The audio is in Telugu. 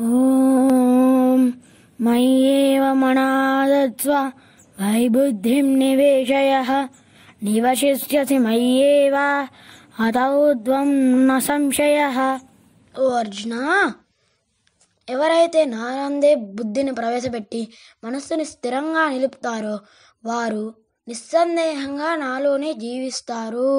ॐ मयि एव मनादत्स्व నివేశయ निवेशयः निवशिष्यसि అతౌద్వం న సంశయ ఓ అర్జున ఎవరైతే నానందే బుద్ధిని ప్రవేశపెట్టి మనస్సుని స్థిరంగా నిలుపుతారో వారు నిస్సందేహంగా నాలోనే జీవిస్తారు